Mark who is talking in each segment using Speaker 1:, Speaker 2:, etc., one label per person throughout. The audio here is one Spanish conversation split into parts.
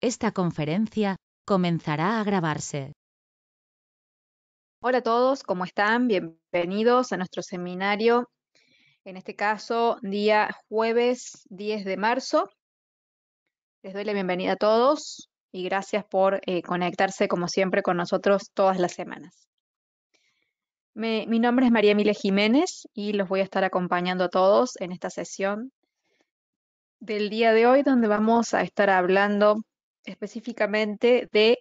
Speaker 1: Esta conferencia comenzará a grabarse.
Speaker 2: Hola a todos, ¿cómo están? Bienvenidos a nuestro seminario, en este caso día jueves 10 de marzo. Les doy la bienvenida a todos y gracias por eh, conectarse como siempre con nosotros todas las semanas. mi nombre es María Emilia Jiménez y los voy a estar acompañando a todos en esta sesión del día de hoy donde vamos a estar hablando específicamente de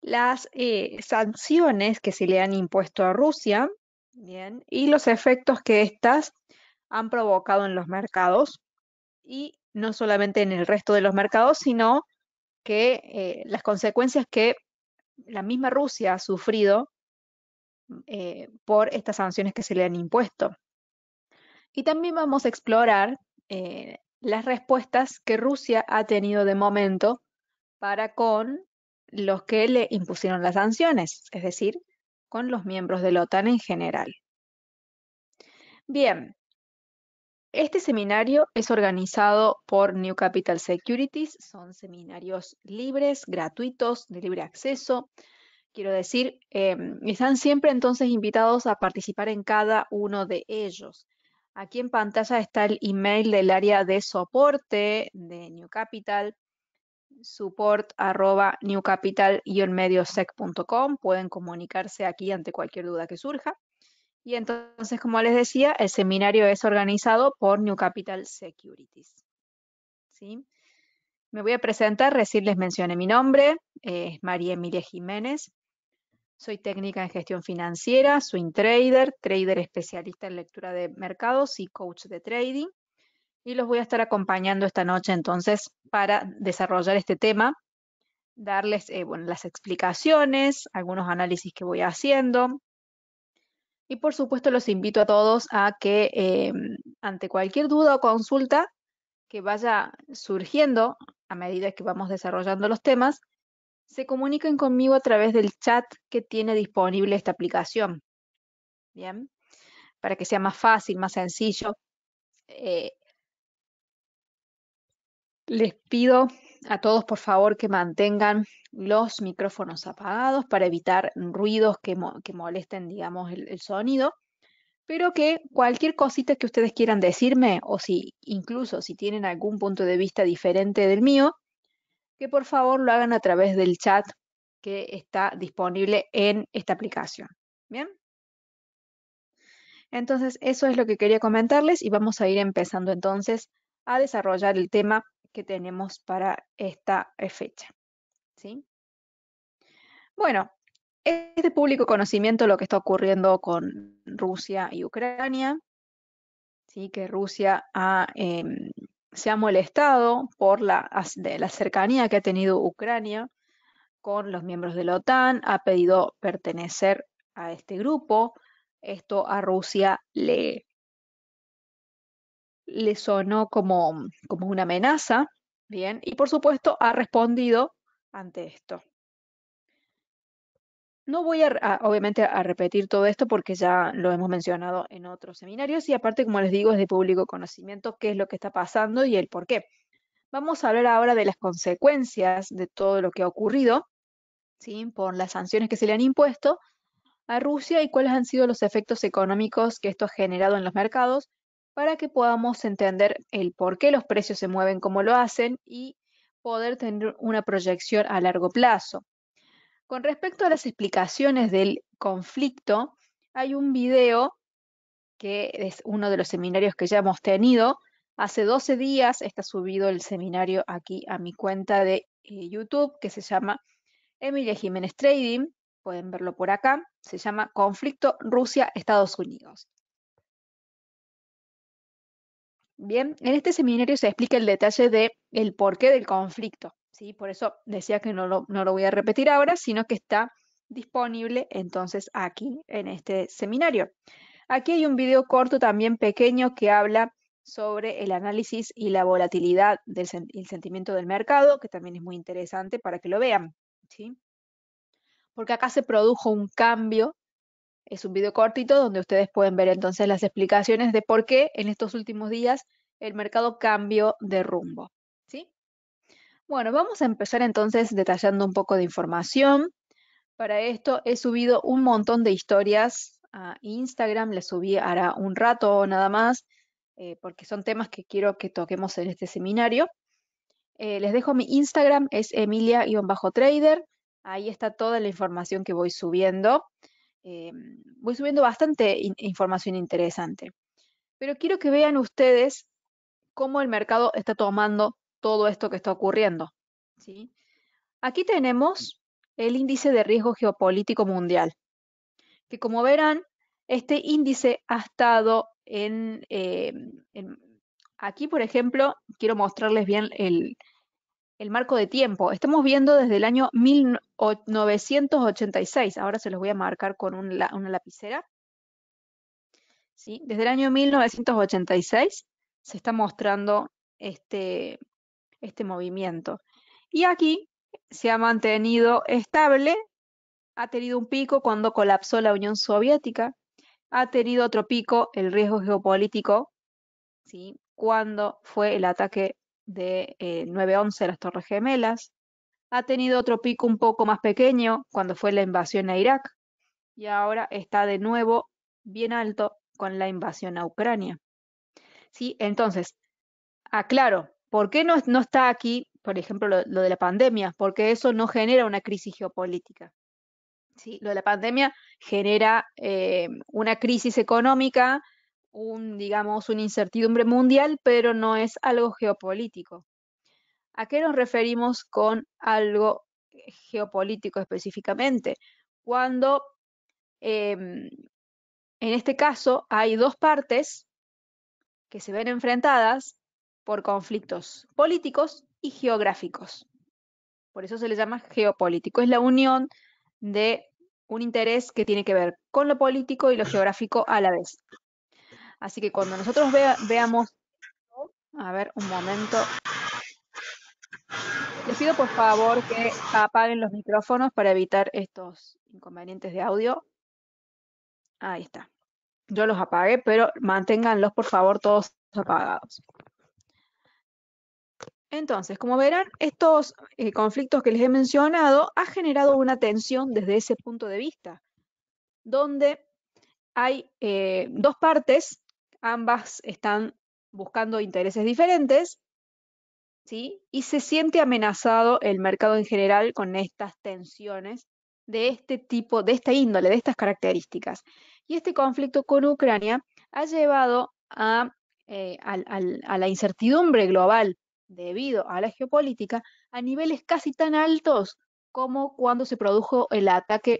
Speaker 2: las eh, sanciones que se le han impuesto a Rusia y los efectos que éstas han provocado en los mercados y no solamente en el resto de los mercados, sino que eh, las consecuencias que la misma Rusia ha sufrido mm, eh, por estas sanciones que se le han impuesto. Y también vamos a explorar las respuestas que Rusia ha tenido de momento para con los que le impusieron las sanciones, es decir, con los miembros de la OTAN en general. Bien, este seminario es organizado por New Capital Securities, son seminarios libres, gratuitos, de libre acceso. Quiero decir, em, están siempre entonces invitados a participar en cada uno de ellos. Aquí en pantalla está el email del área de soporte de New Capital support.newcapital-mediosec.com. Pueden comunicarse aquí ante cualquier duda que surja. Y entonces, como les decía, el seminario es organizado por New Capital Securities. ¿Sí? Me voy a presentar, recién les mencioné mi nombre, es María Emilia Jiménez. Soy técnica en gestión financiera, swing trader, trader especialista en lectura de mercados y coach de trading y los voy a estar acompañando esta noche entonces para desarrollar este tema, darles eh, las explicaciones, algunos análisis que voy haciendo. Y por supuesto los invito a todos a que em, ante cualquier duda o consulta que vaya surgiendo a medida que vamos desarrollando los temas, se comuniquen conmigo a través del chat que tiene disponible esta aplicación. Bien, para que sea más fácil, más sencillo eh, les pido a todos, por favor, que mantengan los micrófonos apagados para evitar ruidos que, molesten, digamos, el, sonido, pero que cualquier cosita que ustedes quieran decirme o si incluso si tienen algún punto de vista diferente del mío, que por favor lo hagan a través del chat que está disponible en esta aplicación. ¿Bien? Entonces, eso es lo que quería comentarles y vamos a ir empezando entonces a desarrollar el tema que tenemos para esta eh, fecha. ¿sí? Bueno, es de público conocimiento lo que está ocurriendo con Rusia y Ucrania, ¿sí? que Rusia em, se ha molestado por la cercanía que ha tenido Ucrania con los miembros de la OTAN, ha pedido pertenecer a este grupo. Esto a Rusia le, le sonó como, como una amenaza, ¿bien? Y por supuesto ha respondido ante esto. No voy a, obviamente a repetir todo esto porque ya lo hemos mencionado en otros seminarios y aparte, como les digo, es de público conocimiento qué es lo que está pasando y el por qué. Vamos a hablar ahora de las consecuencias de todo lo que ha ocurrido, por las sanciones que se le han impuesto a Rusia y cuáles han sido los efectos económicos que esto ha generado en los mercados para que podamos entender el por qué los precios se mueven como lo hacen y poder tener una proyección a largo plazo. Con respecto a las explicaciones del conflicto, hay un video que es uno de los seminarios que ya hemos tenido. Hace 12 días está subido el seminario aquí a mi cuenta de eh, YouTube que se llama Emilia Jiménez Trading. Pueden verlo por acá. Se llama Conflicto Rusia-Estados Unidos. Bien, en este seminario se explica el detalle del porqué del conflicto. ¿sí? Por eso decía que no lo, voy a repetir ahora, sino que está disponible entonces aquí en este seminario. Aquí hay un video corto también pequeño que habla sobre el análisis y la volatilidad del sentimiento del mercado, que también es muy interesante para que lo vean. ¿sí? Porque acá se produjo un cambio es un video cortito donde ustedes pueden ver entonces las explicaciones de por qué en estos últimos días el mercado cambió de rumbo. ¿sí? Bueno, vamos a empezar entonces detallando un poco de información. Para esto he subido un montón de historias a Instagram, les subí hará un rato nada más, eh, porque son temas que quiero que toquemos en este seminario. Eh, les dejo mi Instagram, es emilia-trader. Ahí está toda la información que voy subiendo. Eh, voy subiendo bastante información interesante. Pero quiero que vean ustedes cómo el mercado está tomando todo esto que está ocurriendo. ¿sí? Aquí tenemos el índice de riesgo geopolítico mundial, que como verán, este índice ha estado en eh, aquí, por ejemplo, quiero mostrarles bien el, el marco de tiempo. Estamos viendo desde el año 1986. Ahora se los voy a marcar con una lapicera. ¿Sí? Desde el año 1986 se está mostrando este, este movimiento. Y aquí se ha mantenido estable, ha tenido un pico cuando colapsó la Unión Soviética, ha tenido otro pico, el riesgo geopolítico, ¿sí? cuando fue el ataque de 9-11, eh, las Torres Gemelas. Ha tenido otro pico un poco más pequeño cuando fue la invasión a Irak y ahora está de nuevo bien alto con la invasión a Ucrania. ¿Sí? Entonces, aclaro, ¿por qué no, está aquí, por ejemplo, lo, de la pandemia? Porque eso no genera una crisis geopolítica. ¿Sí? Lo de la pandemia genera eh, una crisis económica un, digamos, una incertidumbre mundial, pero no es algo geopolítico. ¿A qué nos referimos con algo geopolítico específicamente? Cuando em, en este caso hay dos partes que se ven enfrentadas por conflictos políticos y geográficos. Por eso se le llama geopolítico. Es la unión de un interés que tiene que ver con lo político y lo geográfico a la vez. Así que cuando nosotros veamos, a ver, un momento. Les pido por favor que apaguen los micrófonos para evitar estos inconvenientes de audio. Ahí está. Yo los apagué, pero manténganlos por favor todos apagados. Entonces, como verán, estos eh, conflictos que les he mencionado ha generado una tensión desde ese punto de vista, donde hay eh, dos partes ambas están buscando intereses diferentes, ¿sí? Y se siente amenazado el mercado en general con estas tensiones de este tipo, de esta índole, de estas características. Y este conflicto con Ucrania ha llevado a, eh, la incertidumbre global debido a la geopolítica a niveles casi tan altos como cuando se produjo el ataque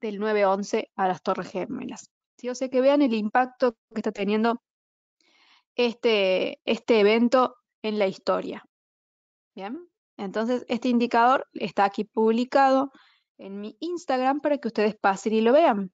Speaker 2: del 9-11 a las Torres Gemelas. ¿sí? O sea, que vean el impacto que está teniendo este, este, evento en la historia. Bien, entonces este indicador está aquí publicado en mi Instagram para que ustedes pasen y lo vean.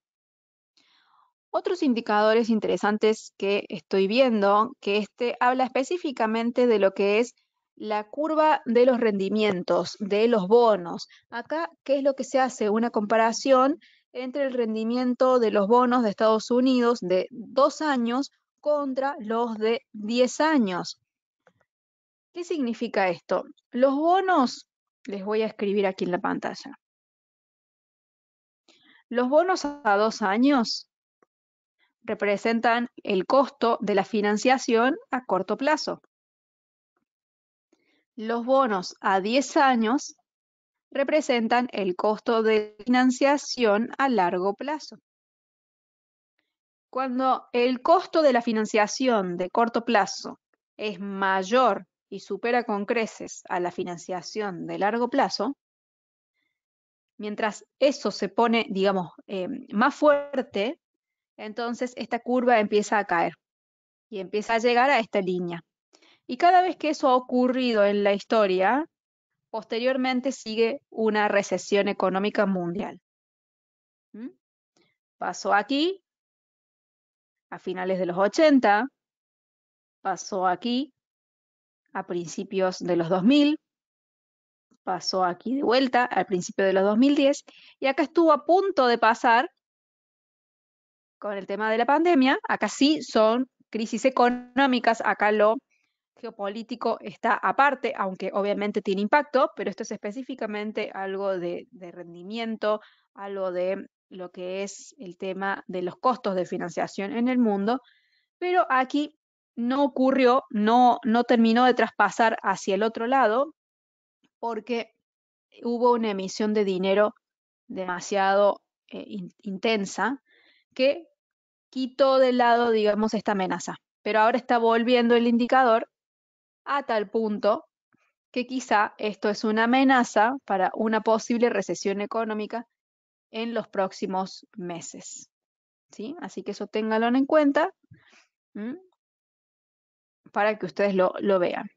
Speaker 2: Otros indicadores interesantes que estoy viendo, que este habla específicamente de lo que es la curva de los rendimientos, de los bonos. Acá, ¿qué es lo que se hace? Una comparación entre el rendimiento de los bonos de Estados Unidos de dos años contra los de 10 años. ¿Qué significa esto? Los bonos, les voy a escribir aquí en la pantalla. Los bonos a dos años representan el costo de la financiación a corto plazo. Los bonos a 10 años representan el costo de financiación a largo plazo. Cuando el costo de la financiación de corto plazo es mayor y supera con creces a la financiación de largo plazo, mientras eso se pone, digamos, eh, más fuerte, entonces esta curva empieza a caer y empieza a llegar a esta línea. Y cada vez que eso ha ocurrido en la historia, Posteriormente sigue una recesión económica mundial. ¿Mm? Pasó aquí a finales de los 80, pasó aquí a principios de los 2000, pasó aquí de vuelta al principio de los 2010 y acá estuvo a punto de pasar con el tema de la pandemia. Acá sí son crisis económicas, acá lo geopolítico está aparte, aunque obviamente tiene impacto, pero esto es específicamente algo de, rendimiento, algo de lo que es el tema de los costos de financiación en el mundo, pero aquí no ocurrió, no, no terminó de traspasar hacia el otro lado porque hubo una emisión de dinero demasiado eh, intensa que quitó de lado, digamos, esta amenaza pero ahora está volviendo el indicador a tal punto que quizá esto es una amenaza para una posible recesión económica en los próximos meses. ¿sí? Así que eso ténganlo en cuenta para que ustedes lo, lo vean.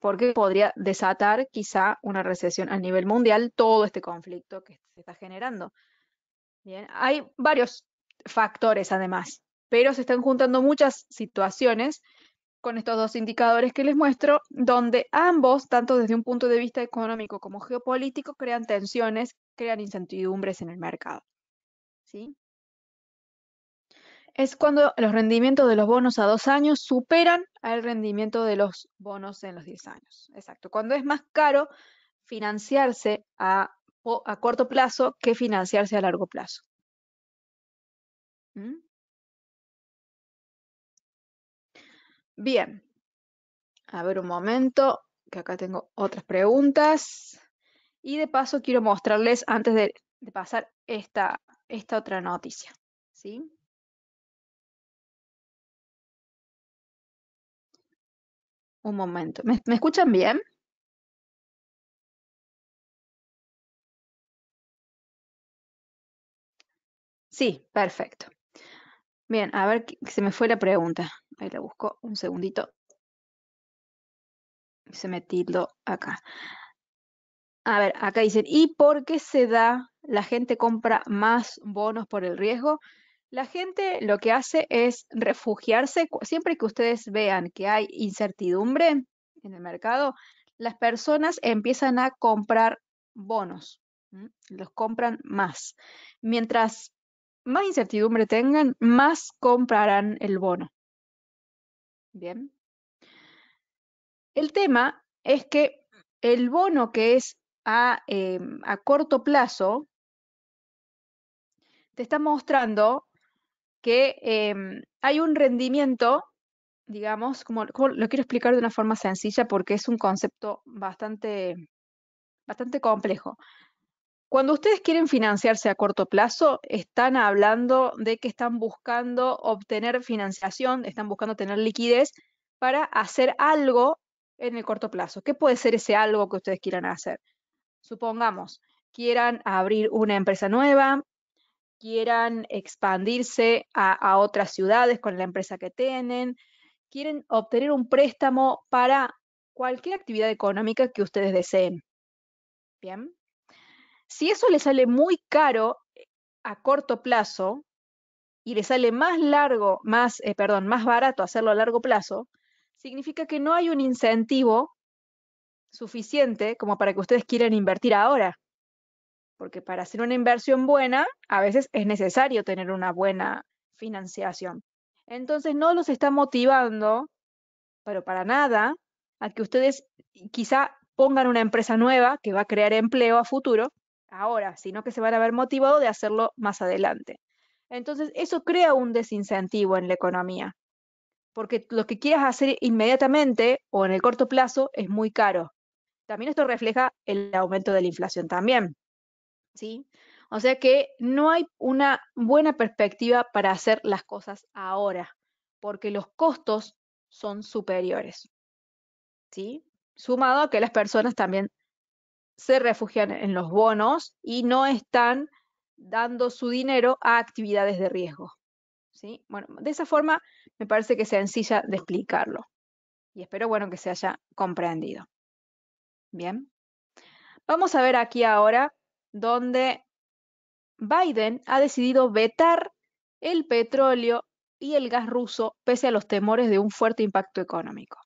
Speaker 2: Porque podría desatar quizá una recesión a nivel mundial todo este conflicto que se está generando. Bien, hay varios factores además, pero se están juntando muchas situaciones con estos dos indicadores que les muestro, donde ambos, tanto desde un punto de vista económico como geopolítico, crean tensiones, crean incertidumbres en el mercado. ¿Sí? Es cuando los rendimientos de los bonos a dos años superan al rendimiento de los bonos en los diez años. Exacto. Cuando es más caro financiarse a, corto plazo que
Speaker 1: financiarse a largo plazo. ¿Mm?
Speaker 2: Bien. A ver un momento, que acá tengo otras preguntas. Y de paso quiero mostrarles antes de, pasar esta, esta otra noticia. ¿Sí?
Speaker 1: Un momento. ¿Me, escuchan bien? Sí, perfecto. Bien, a ver, se me fue la
Speaker 2: pregunta. Ahí la busco un segundito. Se me tildo acá. A ver, acá dicen, ¿y por qué se da la gente compra más bonos por el riesgo? La gente lo que hace es refugiarse. Siempre que ustedes vean que hay incertidumbre en el mercado, las personas empiezan a comprar bonos, los compran más. Mientras más incertidumbre tengan, más comprarán el bono. Bien. El tema es que el bono que es a, em, corto plazo te está mostrando que em, hay un rendimiento, digamos, como, lo quiero explicar de una forma sencilla porque es un concepto bastante, bastante complejo. Cuando ustedes quieren financiarse a corto plazo, están hablando de que están buscando obtener financiación, están buscando tener liquidez para hacer algo en el corto plazo. ¿Qué puede ser ese algo que ustedes quieran hacer? Supongamos, quieran abrir una empresa nueva, quieran expandirse a, otras ciudades con la empresa que tienen, quieren obtener un préstamo para cualquier actividad económica que ustedes deseen. Bien, si eso le sale muy caro eh, a corto plazo y le sale más largo, más, eh, perdón, más barato hacerlo a largo plazo, significa que no hay un incentivo suficiente como para que ustedes quieran invertir ahora. Porque para hacer una inversión buena, a veces es necesario tener una buena financiación. Entonces no los está motivando, pero para nada, a que ustedes quizá pongan una empresa nueva que va a crear empleo a futuro ahora, sino que se van a ver motivados de hacerlo más adelante. Entonces, eso crea un desincentivo en la economía, porque lo que quieras hacer inmediatamente o en el corto plazo es muy caro. También esto refleja el aumento de la inflación también. ¿sí? O sea que no hay una buena perspectiva para hacer las cosas ahora, porque los costos son superiores. ¿sí? Sumado a que las personas también se refugian en los bonos y no están dando su dinero a actividades de riesgo. Bueno, de esa forma me parece que es sencilla de explicarlo y espero bueno, que se haya comprendido. Bien, vamos a ver aquí ahora donde Biden ha decidido vetar el petróleo y el gas ruso pese a los temores de un fuerte impacto económico.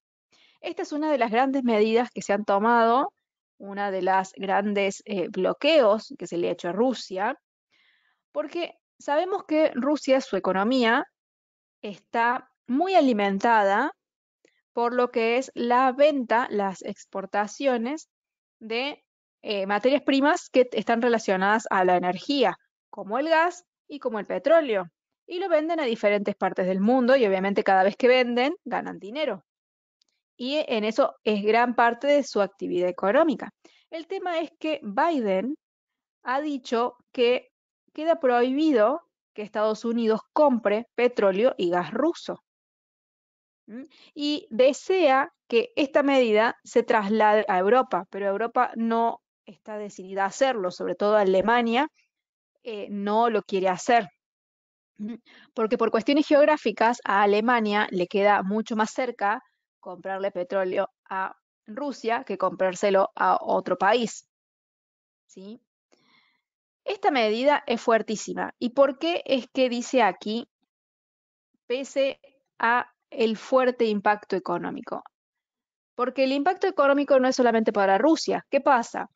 Speaker 2: Esta es una de las grandes medidas que se han tomado una de las grandes eh, bloqueos que se le ha hecho a Rusia, porque sabemos que Rusia, su economía, está muy alimentada por lo que es la venta, las exportaciones de eh, materias primas que están relacionadas a la energía, como el gas y como el petróleo. Y lo venden a diferentes partes del mundo y obviamente cada vez que venden ganan dinero y en eso es gran parte de su actividad económica. El tema es que Biden ha dicho que queda prohibido que Estados Unidos compre petróleo y gas ruso. Y desea que esta medida se traslade a Europa, pero Europa no está decidida a hacerlo, sobre todo Alemania eh, no lo quiere hacer. Porque por cuestiones geográficas a Alemania le queda mucho más cerca comprarle petróleo a Rusia que comprárselo a otro país. ¿Sí? Esta medida es fuertísima. ¿Y por qué es que dice aquí, pese a el fuerte impacto económico? Porque el impacto económico no es solamente para Rusia. ¿Qué pasa?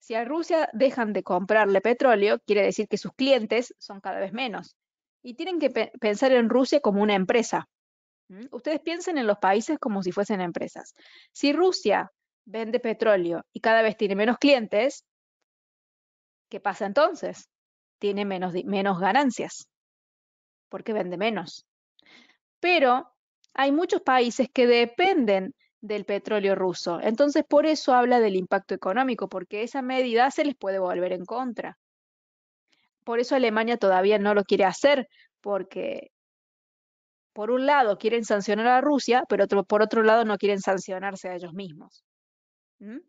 Speaker 2: Si a Rusia dejan de comprarle petróleo, quiere decir que sus clientes son cada vez menos. Y tienen que pensar en Rusia como una empresa. Ustedes piensen en los países como si fuesen empresas. Si Rusia vende petróleo y cada vez tiene menos clientes, ¿qué pasa entonces? Tiene menos, menos ganancias porque vende menos. Pero hay muchos países que dependen del petróleo ruso. Entonces, por eso habla del impacto económico, porque esa medida se les puede volver en contra. Por eso Alemania todavía no lo quiere hacer, porque por un lado quieren sancionar a Rusia, pero por otro lado no quieren sancionarse a ellos mismos. ¿Mm?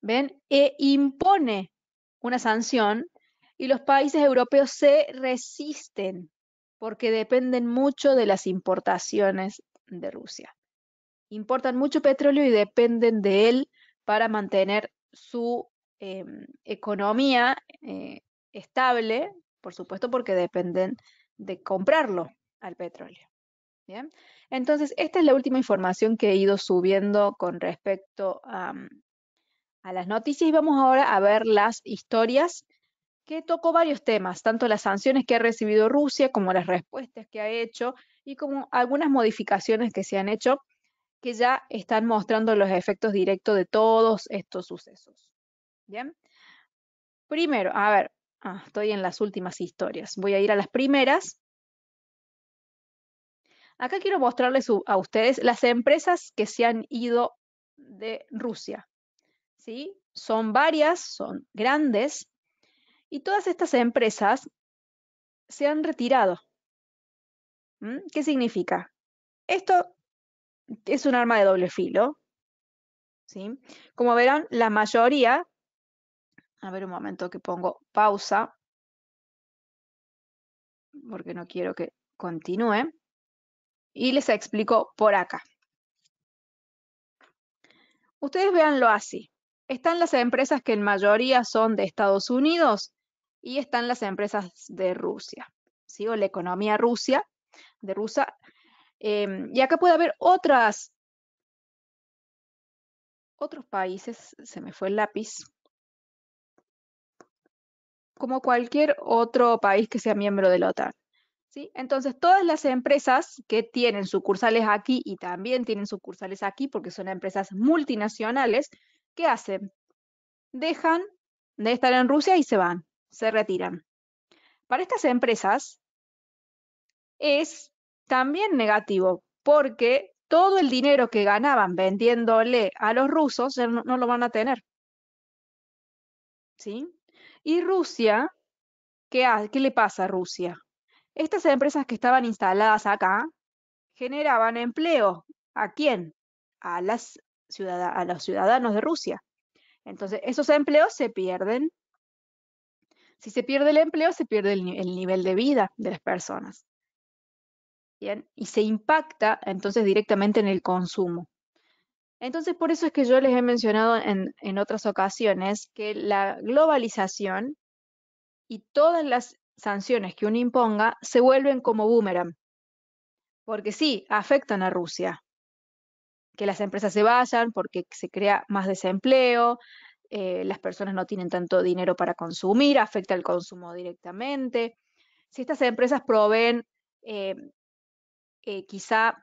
Speaker 2: ¿Ven? E impone una sanción y los países europeos se resisten porque dependen mucho de las importaciones de Rusia. Importan mucho petróleo y dependen de él para mantener su em, economía eh, estable, por supuesto porque dependen de comprarlo al petróleo. ¿Bien? Entonces, esta es la última información que he ido subiendo con respecto a, las noticias y vamos ahora a ver las historias que tocó varios temas, tanto las sanciones que ha recibido Rusia como las respuestas que ha hecho y como algunas modificaciones que se han hecho que ya están mostrando los efectos directos de todos estos sucesos. Bien. Primero, a ver, Ah, estoy en las últimas historias. Voy a ir a las primeras. Acá quiero mostrarles a ustedes las empresas que se han ido de Rusia. ¿sí? Son varias, son grandes, y todas estas empresas se han retirado. ¿Mm? ¿Qué significa? Esto es un arma de doble filo. ¿sí? Como verán, la mayoría a ver un momento que pongo pausa porque no quiero que continúe. Y les explico por acá. Ustedes véanlo así. Están las empresas que en mayoría son de Estados Unidos y están las empresas de Rusia, o la economía Rusia de rusa. Em, y acá puede haber otras, otros países, se me fue el lápiz, como cualquier otro país que sea miembro de la OTAN. ¿sí? Entonces, todas las empresas que tienen sucursales aquí y también tienen sucursales aquí, porque son empresas multinacionales, ¿qué hacen? Dejan de estar en Rusia y se van, se retiran. Para estas empresas es también negativo, porque todo el dinero que ganaban vendiéndole a los rusos no, no lo van a tener. ¿Sí? Y Rusia, ¿qué, le pasa a Rusia? Estas empresas que estaban instaladas acá generaban empleo. ¿A quién? A, las los ciudadanos de Rusia. Entonces, esos empleos se pierden. Si se pierde el empleo, se pierde el, el nivel de vida de las personas. ¿Bien? Y se impacta entonces directamente en el consumo. Entonces, por eso es que yo les he mencionado en, otras ocasiones que la globalización y todas las sanciones que uno imponga se vuelven como boomerang, porque sí, afectan a Rusia, que las empresas se vayan porque se crea más desempleo, eh, las personas no tienen tanto dinero para consumir, afecta el consumo directamente. Si estas empresas proveen eh, eh, quizá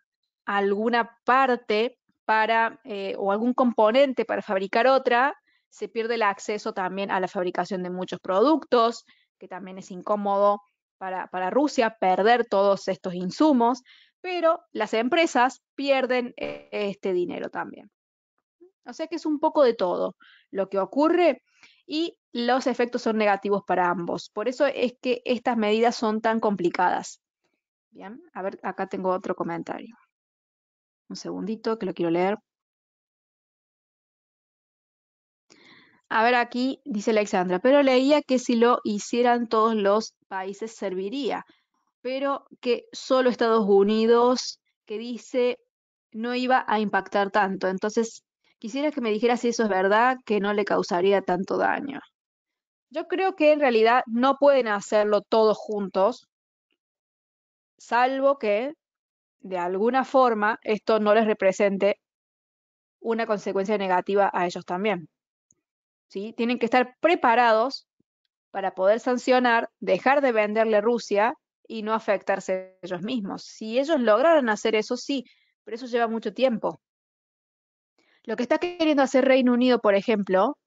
Speaker 2: alguna parte para, eh, o algún componente para fabricar otra, se pierde el acceso también a la fabricación de muchos productos, que también es incómodo para, Rusia perder todos estos insumos, pero las empresas pierden eh, este dinero también. O sea que es un poco de todo lo que ocurre y los efectos son negativos para ambos. Por eso es que estas medidas son tan complicadas. Bien, a ver, acá tengo otro comentario. Un segundito que lo quiero leer. A ver, aquí dice Alexandra, pero leía que si lo hicieran todos los países serviría, pero que solo Estados Unidos, que dice, no iba a impactar tanto. Entonces, quisiera que me dijera si eso es verdad, que no le causaría tanto daño. Yo creo que en realidad no pueden hacerlo todos juntos, salvo que de alguna forma esto no les represente una consecuencia negativa a ellos también. ¿Sí? Tienen que estar preparados para poder sancionar, dejar de venderle Rusia y no afectarse ellos mismos. Si ellos lograran hacer eso, sí, pero eso lleva mucho tiempo. Lo que está queriendo hacer Reino Unido, por ejemplo,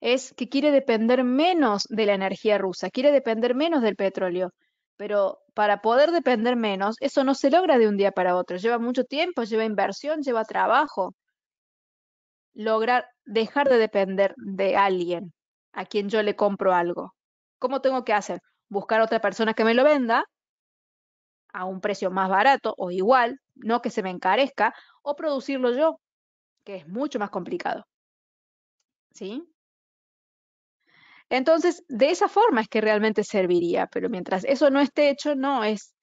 Speaker 2: es que quiere depender menos de la energía rusa, quiere depender menos del petróleo, pero para poder depender menos, eso no se logra de un día para otro. Lleva mucho tiempo, lleva inversión, lleva trabajo. Lograr dejar de depender de alguien a quien yo le compro algo. ¿Cómo tengo que hacer? Buscar otra persona que me lo venda a un precio más barato o igual, no que se me encarezca, o producirlo yo, que es mucho más complicado. ¿Sí? Entonces, de esa forma es que realmente serviría, pero mientras eso no esté hecho, no, es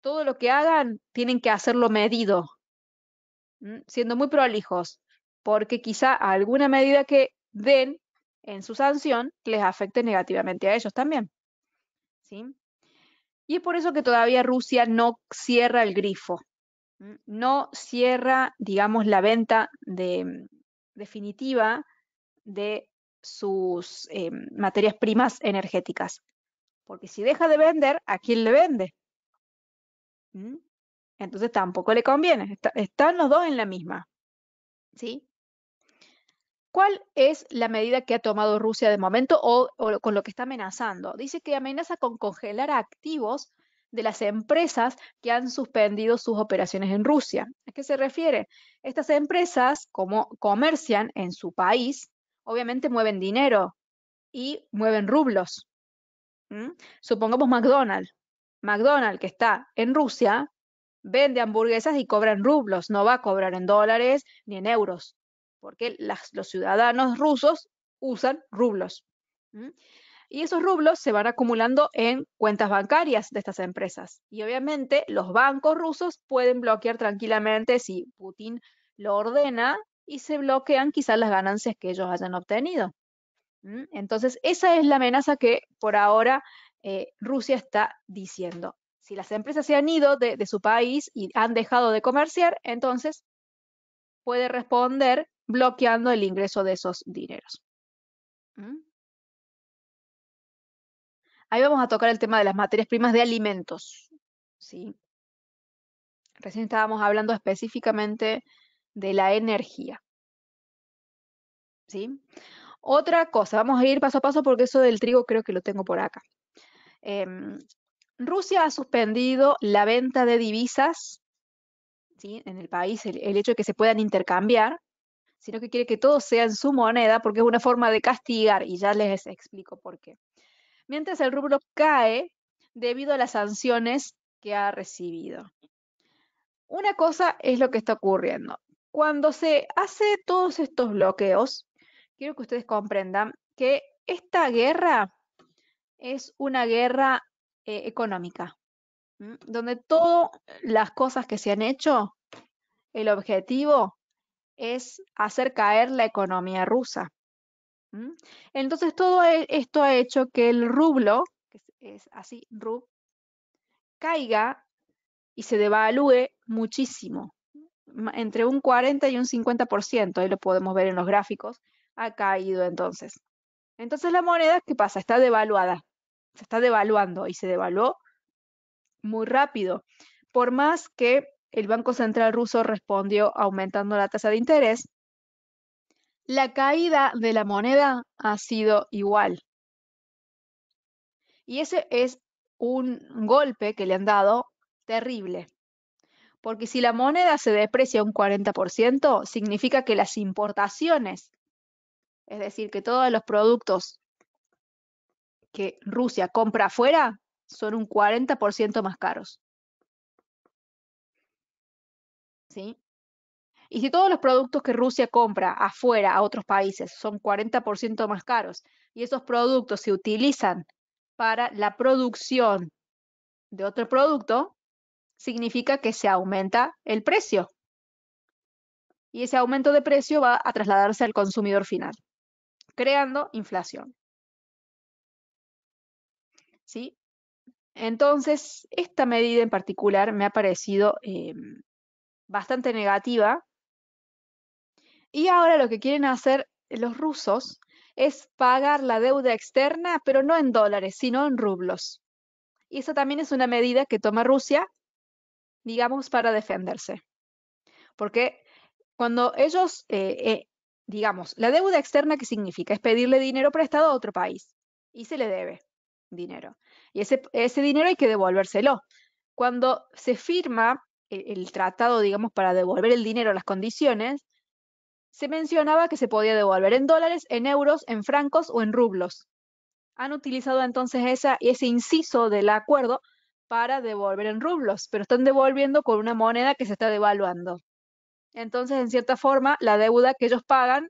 Speaker 2: todo lo que hagan, tienen que hacerlo medido, siendo muy prolijos, porque quizá alguna medida que den en su sanción les afecte negativamente a ellos también. ¿sí? Y es por eso que todavía Rusia no cierra el grifo, no cierra, digamos, la venta de, mm, definitiva de sus eh, materias primas energéticas. Porque si deja de vender, ¿a quién le vende? Mm. Entonces tampoco le conviene. están los dos en la misma. ¿Sí? ¿Cuál es la medida que ha tomado Rusia de momento o, o, con lo que está amenazando? Dice que amenaza con congelar activos de las empresas que han suspendido sus operaciones en Rusia. ¿A qué se refiere? Estas empresas, como comercian en su país, obviamente mueven dinero y mueven rublos. Supongamos McDonald's. McDonald's, que está en Rusia, vende hamburguesas y cobra en rublos, no va a cobrar en dólares ni en euros, porque los ciudadanos rusos usan rublos. Y esos rublos se van acumulando en cuentas bancarias de estas empresas. Y obviamente los bancos rusos pueden bloquear tranquilamente, si Putin lo ordena, y se bloquean quizás las ganancias que ellos hayan obtenido. Entonces, esa es la amenaza que por ahora eh, Rusia está diciendo. Si las empresas se han ido de, su país y han dejado de comerciar, entonces puede responder bloqueando
Speaker 1: el ingreso de esos dineros.
Speaker 2: Ahí vamos a tocar el tema de las materias primas de alimentos. ¿sí? Recién estábamos hablando específicamente de la energía. ¿Sí? Otra cosa, vamos a ir paso a paso porque eso del trigo creo que lo tengo por acá. Em, Rusia ha suspendido la venta de divisas ¿sí? en el país, el, hecho de que se puedan intercambiar, sino que quiere que todo sea en su moneda porque es una forma de castigar y ya les explico por qué. Mientras el rublo cae debido a las sanciones que ha recibido. Una cosa es lo que está ocurriendo. Cuando se hace todos estos bloqueos, quiero que ustedes comprendan que esta guerra es una guerra eh, económica, donde todas las cosas que se han hecho, el objetivo es hacer caer la economía rusa. Entonces, todo e-, esto ha hecho que el rublo, que es así, rub, caiga y se devalúe muchísimo entre un 40 y un 50%, ahí lo podemos ver en los gráficos, ha caído entonces. Entonces la moneda, ¿qué pasa? Está devaluada, se está devaluando y se devaluó muy rápido. Por más que el Banco Central ruso respondió aumentando la tasa de interés, la caída de la moneda ha sido igual. Y ese es un golpe que le han dado terrible. Porque si la moneda se deprecia un 40%, significa que las importaciones, es decir, que todos los productos que Rusia compra afuera, son un 40% más caros. ¿Sí? Y si todos los productos que Rusia compra afuera a otros países son 40% más caros y esos productos se utilizan para la producción de otro producto, significa que se aumenta el precio. Y ese aumento de precio va a trasladarse al consumidor final, creando inflación. ¿Sí? Entonces, esta medida en particular me ha parecido em, bastante negativa. Y ahora lo que quieren hacer los rusos es pagar la deuda externa, pero no en dólares, sino en rublos. Y esa también es una medida que toma Rusia digamos, para defenderse. Porque cuando ellos, eh, eh, digamos, la deuda externa, ¿qué significa? Es pedirle dinero prestado a otro país y se le debe dinero. Y ese, dinero hay que devolvérselo. Cuando se firma e-, el, tratado, digamos, para devolver el dinero, a las condiciones, se mencionaba que se podía devolver en dólares, en euros, en francos o en rublos. Han utilizado entonces esa, ese inciso del acuerdo para devolver en rublos, pero están devolviendo con una moneda que se está devaluando. Entonces, en cierta forma, la deuda que ellos pagan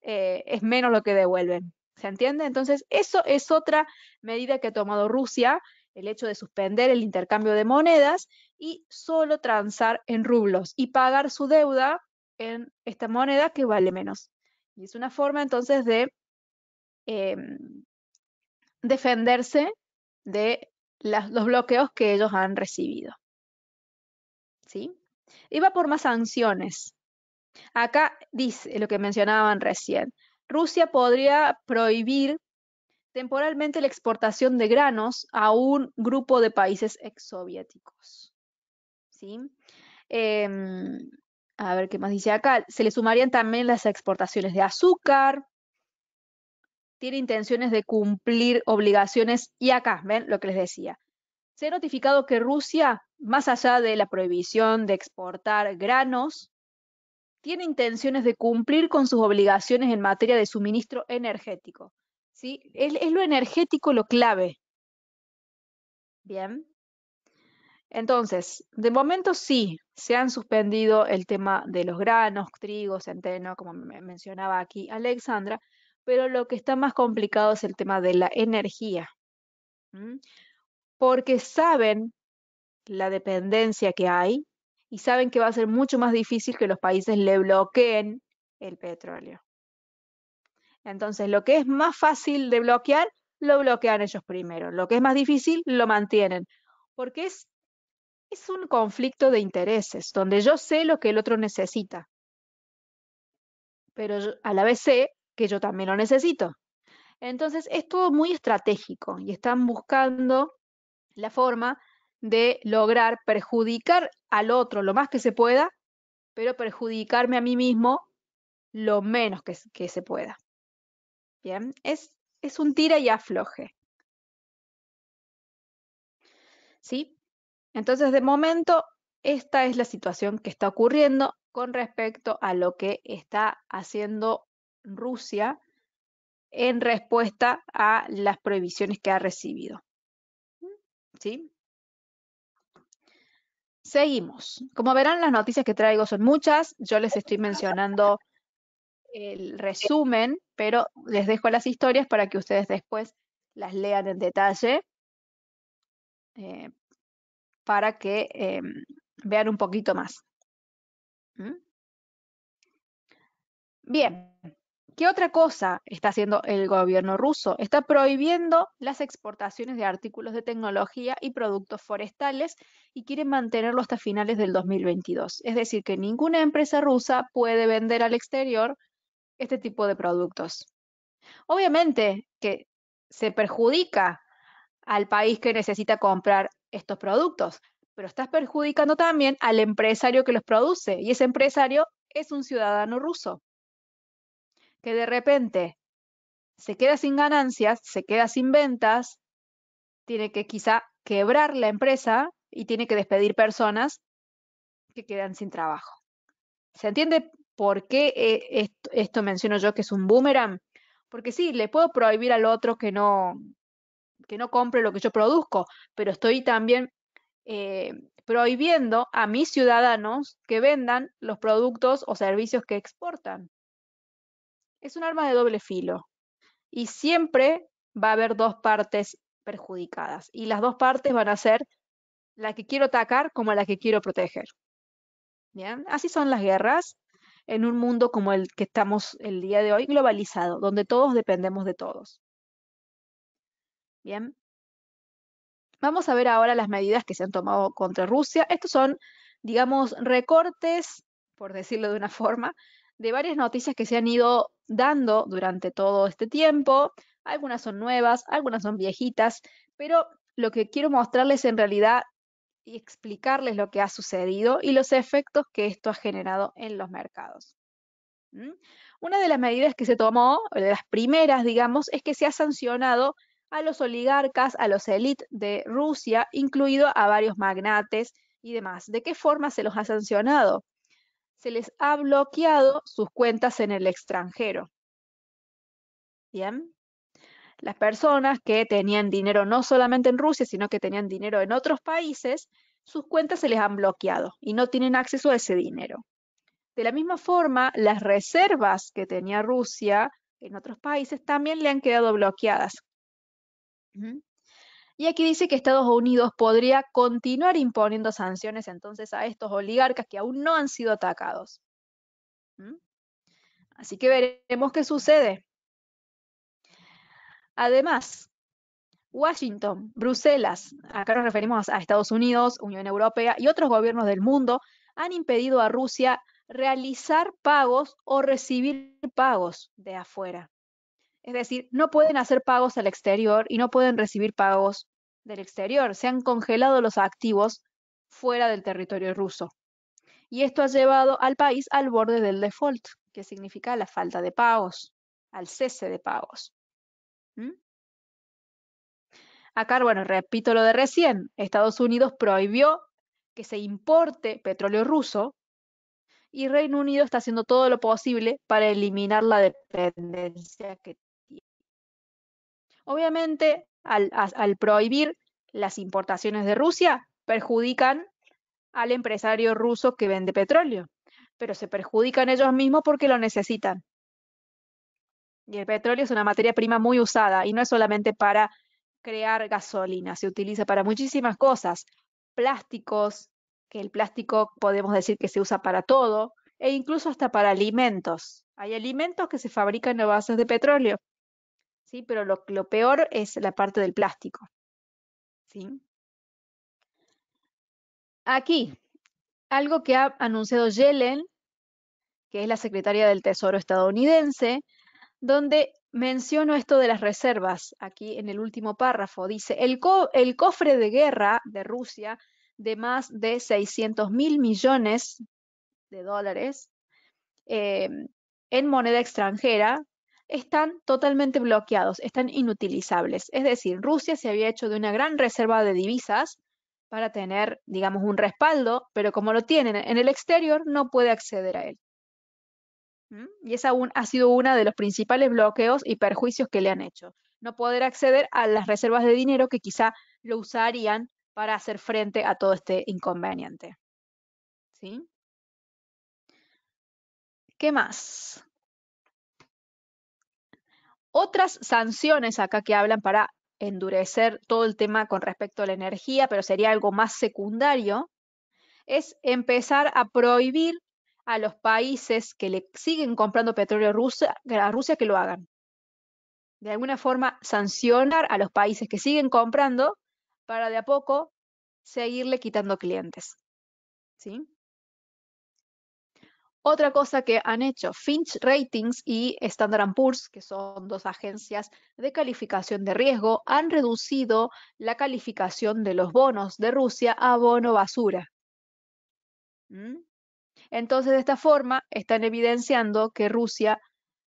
Speaker 2: eh, es menos lo que devuelven. ¿Se entiende? Entonces, eso es otra medida que ha tomado Rusia, el hecho de suspender el intercambio de monedas y solo transar en rublos y pagar su deuda en esta moneda que vale menos. Y es una forma entonces de em, defenderse de los bloqueos que ellos han recibido. ¿Sí? Y va por más sanciones. Acá dice lo que mencionaban recién. Rusia podría prohibir temporalmente la exportación de granos a un grupo de países exsoviéticos. ¿Sí? Em, a ver qué más dice acá. Se le sumarían también las exportaciones de azúcar, tiene intenciones de cumplir obligaciones y acá, ven lo que les decía. Se ha notificado que Rusia, más allá de la prohibición de exportar granos, tiene intenciones de cumplir con sus obligaciones en materia de suministro energético. ¿sí? Es, es lo energético lo clave. Bien. Entonces, de momento sí, se han suspendido el tema de los granos, trigo, centeno, como mencionaba aquí Alexandra, pero lo que está más complicado es el tema de la energía, porque saben la dependencia que hay y saben que va a ser mucho más difícil que los países le bloqueen el petróleo. Entonces, lo que es más fácil de bloquear, lo bloquean ellos primero. Lo que es más difícil, lo mantienen. Porque es, es un conflicto de intereses, donde yo sé lo que el otro necesita. Pero a la vez sé que yo también lo necesito. Entonces, es todo muy estratégico y están buscando la forma de lograr perjudicar al otro lo más que se pueda, pero perjudicarme a mí mismo lo menos que, se pueda. Bien, es, es un tira y afloje. ¿Sí? Entonces, de momento, esta es la situación que está ocurriendo con respecto a lo que está haciendo Rusia en respuesta a las prohibiciones que ha recibido. Mm, ¿Sí? Seguimos. Como verán, las noticias que traigo son muchas. Yo les estoy mencionando el resumen, pero les dejo las historias para que ustedes después las lean en detalle eh, para que eh, vean un poquito más. ¿Mm? Bien, ¿Qué otra cosa está haciendo el gobierno ruso? Está prohibiendo las exportaciones de artículos de tecnología y productos forestales y quiere mantenerlo hasta finales del 2022. Es decir, que ninguna empresa rusa puede vender al exterior este tipo de productos. Obviamente que se perjudica al país que necesita comprar estos productos, pero estás perjudicando también al empresario que los produce y ese empresario es un ciudadano ruso que de repente se queda sin ganancias, se queda sin ventas, tiene que quizá quebrar la empresa y tiene que despedir personas que quedan sin trabajo. ¿Se entiende por qué eh, esto, menciono yo que es un boomerang? Porque sí, le puedo prohibir al otro que no, que no compre lo que yo produzco, pero estoy también eh, prohibiendo a mis ciudadanos que vendan los productos o servicios que exportan es un arma de doble filo y siempre va a haber dos partes perjudicadas y las dos partes van a ser la que quiero atacar como la que quiero proteger. ¿Bien? Así son las guerras en un mundo como el que estamos el día de hoy, globalizado, donde todos dependemos de todos. Bien. Vamos a ver ahora las medidas que se han tomado contra Rusia. Estos son, digamos, recortes, por decirlo de una forma, de varias noticias que se han ido dando durante todo este tiempo. Algunas son nuevas, algunas son viejitas, pero lo que quiero mostrarles en realidad y explicarles lo que ha sucedido y los efectos que esto ha generado en los mercados. ¿Mm? Una de las medidas que se tomó, de las primeras, digamos, es que se ha sancionado a los oligarcas, a los élites de Rusia, incluido a varios magnates y demás. ¿De qué forma se los ha sancionado? se les ha bloqueado sus cuentas en el extranjero. Bien. Las personas que tenían dinero no solamente en Rusia, sino que tenían dinero en otros países, sus cuentas se les han bloqueado y no tienen acceso a ese dinero. De la misma forma, las reservas que tenía Rusia en otros países también le han quedado bloqueadas. Y aquí dice que Estados Unidos podría continuar imponiendo sanciones entonces a estos oligarcas que aún no han sido atacados. ¿Mm? Así que veremos qué sucede. Además, Washington, Bruselas, acá nos referimos a Estados Unidos, Unión Europea y otros gobiernos del mundo han impedido a Rusia realizar pagos o recibir pagos de afuera. Es decir, no pueden hacer pagos al exterior y no pueden recibir pagos del exterior. Se han congelado los activos fuera del territorio ruso. Y esto ha llevado al país al borde del default, que significa la falta de pagos, al cese de pagos. ¿Mm? Acá, bueno, repito lo de recién, Estados Unidos prohibió que se importe petróleo ruso y Reino Unido está haciendo todo lo posible para eliminar la dependencia que Obviamente, al, prohibir las importaciones de Rusia, perjudican al empresario ruso que vende petróleo, pero se perjudican ellos mismos porque lo necesitan. Y el petróleo es una materia prima muy usada y no es solamente para crear gasolina, se utiliza para muchísimas cosas, plásticos, que el plástico podemos decir que se usa para todo, e incluso hasta para alimentos. Hay alimentos que se fabrican a bases de petróleo. Pero lo, peor es la parte del plástico, ¿sí? Aquí, algo que ha anunciado Yellen, que es la secretaria del Tesoro estadounidense, donde menciono esto de las reservas, aquí en el último párrafo, dice, el, cofre de guerra de Rusia de más de 600 mil millones de dólares eh, en moneda extranjera están totalmente bloqueados, están inutilizables. Es decir, Rusia se había hecho de una gran reserva de divisas para tener, digamos, un respaldo, pero como lo tienen en el exterior, no puede acceder a él. ¿Mm? Y esa ha sido uno de los principales bloqueos y perjuicios que le han hecho. No poder acceder a las reservas de dinero que quizá lo usarían para hacer frente a todo este inconveniente. ¿Sí? ¿Qué más? Otras sanciones acá que hablan para endurecer todo el tema con respecto a la energía, pero sería algo más secundario, es empezar a prohibir a los países que le siguen comprando petróleo a Rusia, a Rusia que lo hagan. De alguna forma, sancionar a los países que siguen comprando para de a poco seguirle quitando clientes. ¿Sí? Otra cosa que han hecho Finch Ratings y Standard Poor's, que son dos agencias de calificación de riesgo, han reducido la calificación de los bonos de Rusia a bono basura. ¿Mm? Entonces, de esta forma, están evidenciando que Rusia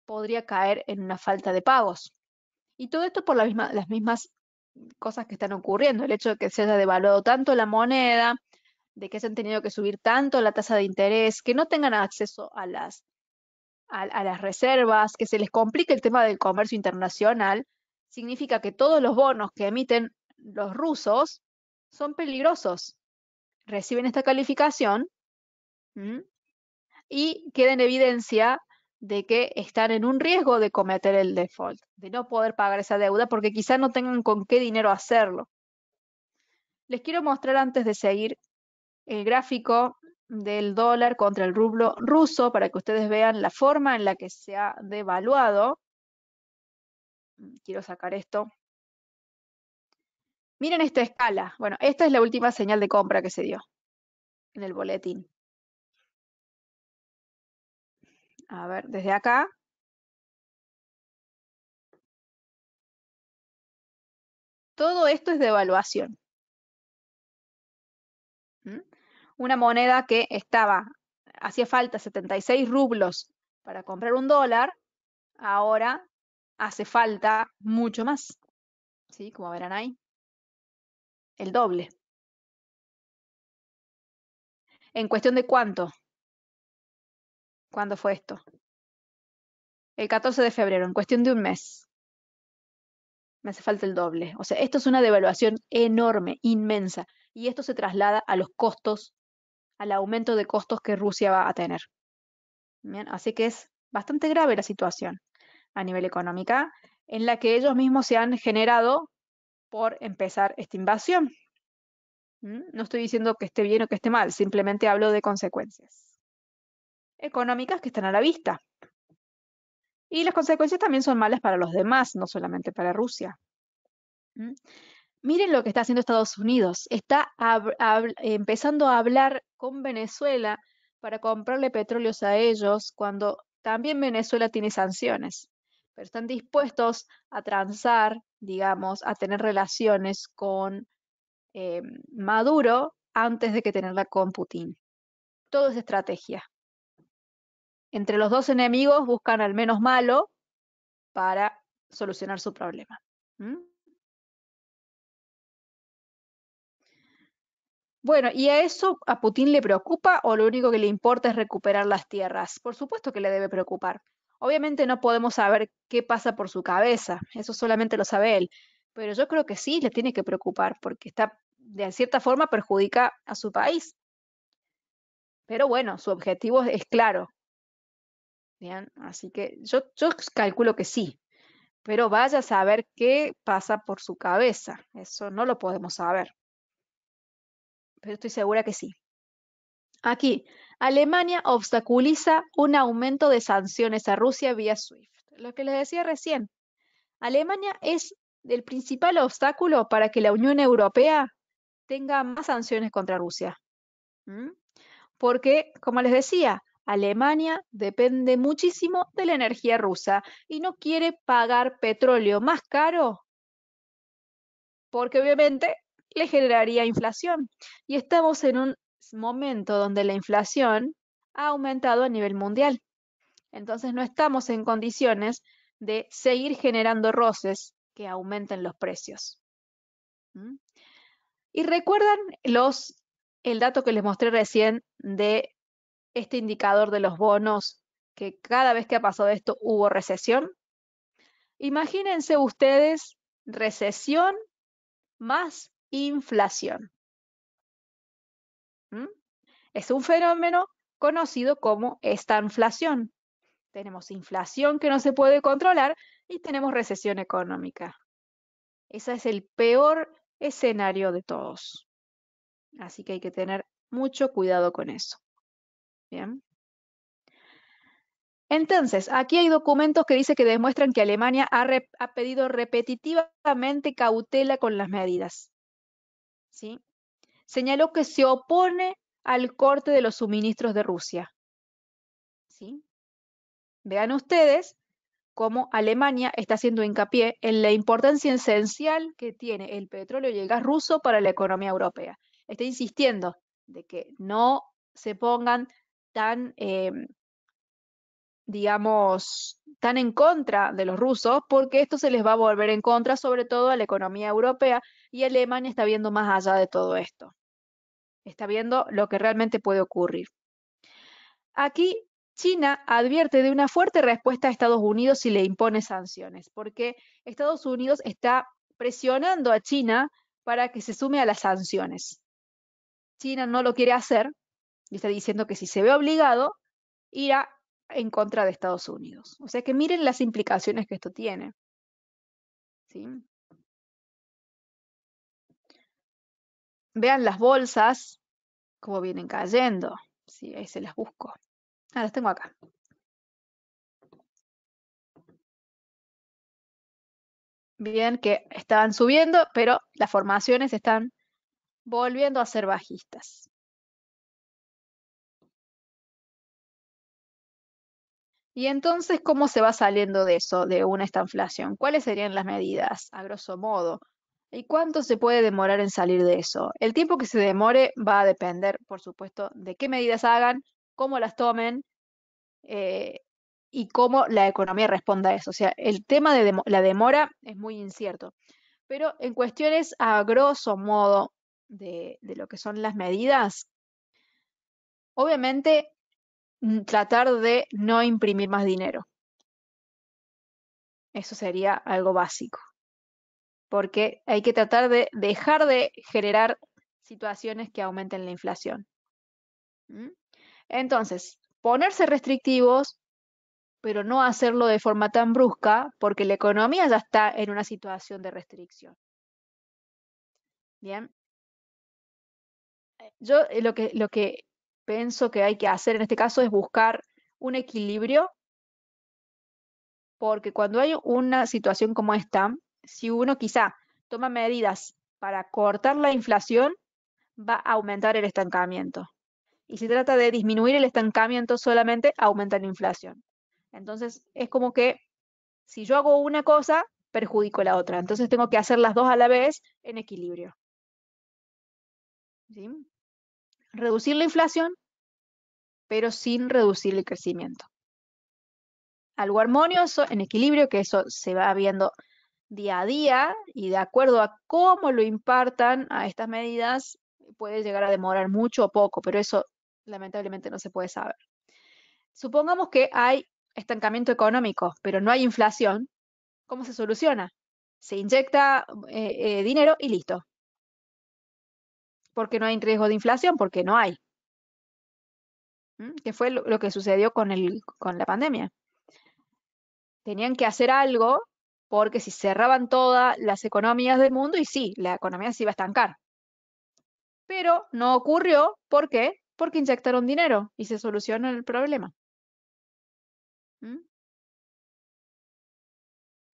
Speaker 2: podría caer en una falta de pagos. Y todo esto por las mismas cosas que están ocurriendo, el hecho de que se haya devaluado tanto la moneda, de que se han tenido que subir tanto la tasa de interés, que no tengan acceso a las, a, las reservas, que se les complique el tema del comercio internacional, significa que todos los bonos que emiten los rusos son peligrosos. Reciben esta calificación y queda en evidencia de que están en un riesgo de cometer el default, de no poder pagar esa deuda porque quizá no tengan con qué dinero hacerlo. Les quiero mostrar antes de seguir el gráfico del dólar contra el rublo ruso para que ustedes vean la forma en la que se ha devaluado. Mm, quiero sacar esto.
Speaker 1: Miren esta escala. Bueno, esta es la última señal de compra que se dio en el boletín. A ver, desde acá.
Speaker 2: Todo esto es devaluación. una moneda que estaba, hacía falta 76 rublos para comprar un dólar, ahora hace falta mucho más. ¿Sí? Como verán
Speaker 1: ahí, el doble. ¿En cuestión de cuánto? ¿Cuándo fue esto?
Speaker 2: El 14 de febrero, en cuestión de un mes. Me hace falta el doble. O sea, esto es una devaluación enorme, inmensa. Y esto se traslada a los costos al aumento de costos que Rusia va a tener. así que es bastante grave la situación a nivel económica en la que ellos mismos se han generado por empezar esta invasión. ¿Mm? No estoy diciendo que esté bien o que esté mal, simplemente hablo de consecuencias económicas que están a la vista. Y las consecuencias también son malas para los demás, no solamente para Rusia. ¿Mm? Miren lo que está haciendo Estados Unidos. Está empezando a hablar con Venezuela para comprarle petróleos a ellos cuando también Venezuela tiene sanciones, pero están dispuestos a transar, digamos, a tener relaciones con eh, Maduro antes de que tenerla con Putin. Todo es estrategia. Entre los dos enemigos buscan al
Speaker 1: menos malo para solucionar su problema. ¿Mm?
Speaker 2: Bueno, ¿y a eso a Putin le preocupa o lo único que le importa es recuperar las tierras? Por supuesto que le debe preocupar. Obviamente no podemos saber qué pasa por su cabeza, eso solamente lo sabe él, pero yo creo que sí le tiene que preocupar porque está, de cierta forma, perjudica a su país. Pero bueno, su objetivo es, claro. así que yo, yo calculo que sí, pero vaya a saber qué pasa por su cabeza, eso no lo podemos saber pero estoy segura que sí. Aquí, Alemania obstaculiza un aumento de sanciones a Rusia vía SWIFT. Lo que les decía recién, Alemania es el principal obstáculo para que la Unión Europea tenga más sanciones contra Rusia. Porque, como les decía, Alemania depende muchísimo de la energía rusa y no quiere pagar petróleo más caro porque obviamente le generaría inflación. Y estamos en un momento donde la inflación ha aumentado a nivel mundial. Entonces no estamos en condiciones de seguir generando roces que aumenten los precios. ¿Mm? Y recuerdan los, el dato que les mostré recién de este indicador de los bonos, que cada vez que ha pasado esto hubo recesión. Imagínense ustedes recesión más inflación. ¿Mm? Es un fenómeno conocido como esta inflación. Tenemos inflación que no se puede controlar y tenemos recesión económica. Ese es el peor escenario de todos. Así que hay que tener mucho cuidado con eso. Bien. Entonces, aquí hay documentos que dice que demuestran que Alemania ha, pedido repetitivamente cautela con las medidas. Señaló que se opone al corte de los suministros de Rusia. ¿sí? Vean ustedes cómo Alemania está haciendo hincapié en la importancia esencial que tiene el petróleo y el gas ruso para la economía europea. Está insistiendo de que no se pongan tan em, digamos, tan en contra de los rusos, porque esto se les va a volver en contra, sobre todo a la economía europea, y Alemania está viendo más allá de todo esto. Está viendo lo que realmente puede ocurrir. Aquí China advierte de una fuerte respuesta a Estados Unidos si le impone sanciones, porque Estados Unidos está presionando a China para que se sume a las sanciones. China no lo quiere hacer y está diciendo que si se ve obligado, irá en contra de Estados Unidos. O sea que miren las implicaciones que esto tiene. ¿Sí?
Speaker 1: Vean las bolsas, cómo vienen cayendo. Sí, ahí se las busco. Ah, las tengo acá. Bien, que estaban subiendo, pero las formaciones están volviendo a ser bajistas. Y entonces, ¿cómo se va
Speaker 2: saliendo de eso, de una estanflación? ¿Cuáles serían las medidas, a grosso modo? ¿Y cuánto se puede demorar en salir de eso? El tiempo que se demore va a depender, por supuesto, de qué medidas hagan, cómo las tomen eh, y cómo la economía responda a eso. O sea, el tema de la demora es muy incierto. Pero en cuestiones a grosso modo de lo que son las medidas, obviamente Mm, tratar de no imprimir más dinero. Eso sería algo básico, porque hay que tratar de dejar de generar situaciones que aumenten la inflación. Entonces, ponerse restrictivos, pero no hacerlo de forma tan brusca, porque la economía ya está en una situación de restricción. Bien. Eh, yo eh, lo que, lo que pienso que hay que hacer en este caso es buscar un equilibrio, porque cuando hay una situación como esta, si uno quizá toma medidas para cortar la inflación, va a aumentar el estancamiento. Y si trata de disminuir el estancamiento solamente, aumenta la inflación. Entonces, es como que si yo hago una cosa, perjudico la otra. Entonces, tengo que hacer las dos a la vez en equilibrio. ¿Sí? reducir la inflación, pero sin reducir el crecimiento. Algo armonioso, en equilibrio, que eso se va viendo día a día y de acuerdo a cómo lo impartan a estas medidas, puede llegar a demorar mucho o poco, pero eso lamentablemente no se puede saber. Supongamos que hay estancamiento económico, pero no hay inflación, ¿cómo se soluciona? Se inyecta eh, eh, dinero y listo, porque no hay riesgo de inflación, porque no hay. ¿Qué mm, Que fue lo, que sucedió con, el, con la pandemia. Tenían que hacer algo porque si cerraban todas las economías del mundo, y sí, la economía se iba a estancar. Pero no ocurrió, ¿por qué? Porque inyectaron dinero y se solucionó el problema. Mm.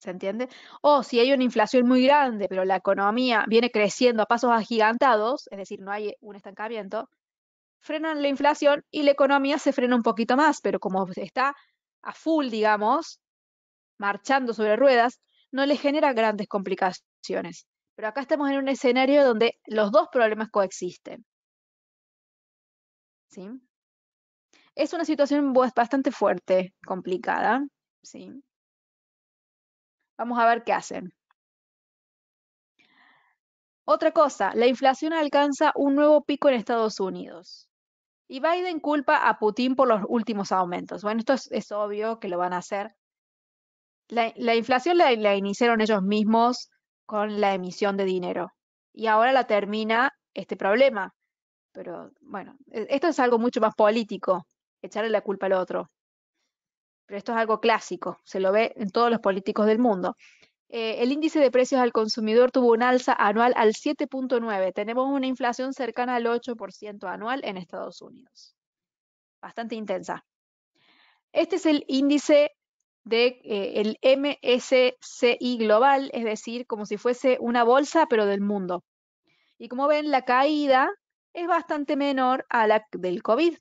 Speaker 2: ¿se entiende? O si hay una inflación muy grande, pero la economía viene creciendo a pasos agigantados, es decir, no hay un estancamiento, frenan la inflación y la economía se frena un poquito más, pero como está a full, digamos, marchando sobre ruedas, no le genera grandes complicaciones. Pero acá estamos en un escenario donde los dos problemas coexisten. ¿Sí? Es una situación bastante fuerte, complicada. ¿sí?
Speaker 1: Vamos a ver qué hacen.
Speaker 2: Otra cosa, la inflación alcanza un nuevo pico en Estados Unidos. Y Biden culpa a Putin por los últimos aumentos. Bueno, esto es, obvio que lo van a hacer. La, inflación la, iniciaron ellos mismos con la emisión de dinero. Y ahora la termina este problema. Pero bueno, e, esto es algo mucho más político, echarle la culpa al otro pero esto es algo clásico, se lo ve en todos los políticos del mundo. Eh, el índice de precios al consumidor tuvo un alza anual al 7.9. Tenemos una inflación cercana al 8% anual en Estados Unidos. Bastante intensa. Este es el índice del de, eh, MSCI global, es decir, como si fuese una bolsa, pero del mundo. Y como ven, la caída es bastante menor a la del COVID,